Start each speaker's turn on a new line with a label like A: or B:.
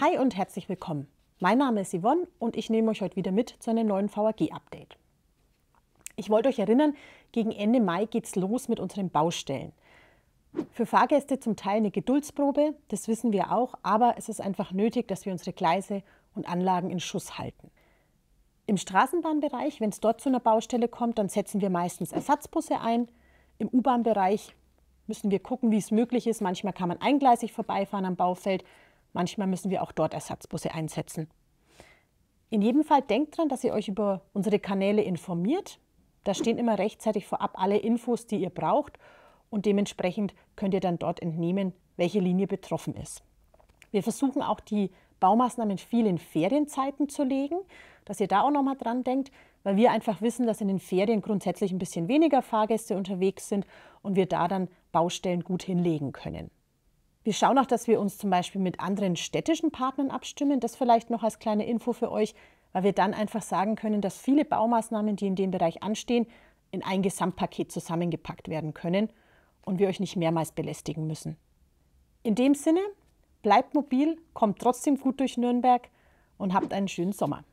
A: Hi und herzlich willkommen. Mein Name ist Yvonne und ich nehme euch heute wieder mit zu einem neuen VAG-Update. Ich wollte euch erinnern, gegen Ende Mai geht's los mit unseren Baustellen. Für Fahrgäste zum Teil eine Geduldsprobe, das wissen wir auch, aber es ist einfach nötig, dass wir unsere Gleise und Anlagen in Schuss halten. Im Straßenbahnbereich, wenn es dort zu einer Baustelle kommt, dann setzen wir meistens Ersatzbusse ein. Im U-Bahn-Bereich müssen wir gucken, wie es möglich ist. Manchmal kann man eingleisig vorbeifahren am Baufeld, Manchmal müssen wir auch dort Ersatzbusse einsetzen. In jedem Fall denkt dran, dass ihr euch über unsere Kanäle informiert. Da stehen immer rechtzeitig vorab alle Infos, die ihr braucht und dementsprechend könnt ihr dann dort entnehmen, welche Linie betroffen ist. Wir versuchen auch die Baumaßnahmen viel in Ferienzeiten zu legen, dass ihr da auch nochmal dran denkt, weil wir einfach wissen, dass in den Ferien grundsätzlich ein bisschen weniger Fahrgäste unterwegs sind und wir da dann Baustellen gut hinlegen können. Wir schauen auch, dass wir uns zum Beispiel mit anderen städtischen Partnern abstimmen. Das vielleicht noch als kleine Info für euch, weil wir dann einfach sagen können, dass viele Baumaßnahmen, die in dem Bereich anstehen, in ein Gesamtpaket zusammengepackt werden können und wir euch nicht mehrmals belästigen müssen. In dem Sinne, bleibt mobil, kommt trotzdem gut durch Nürnberg und habt einen schönen Sommer.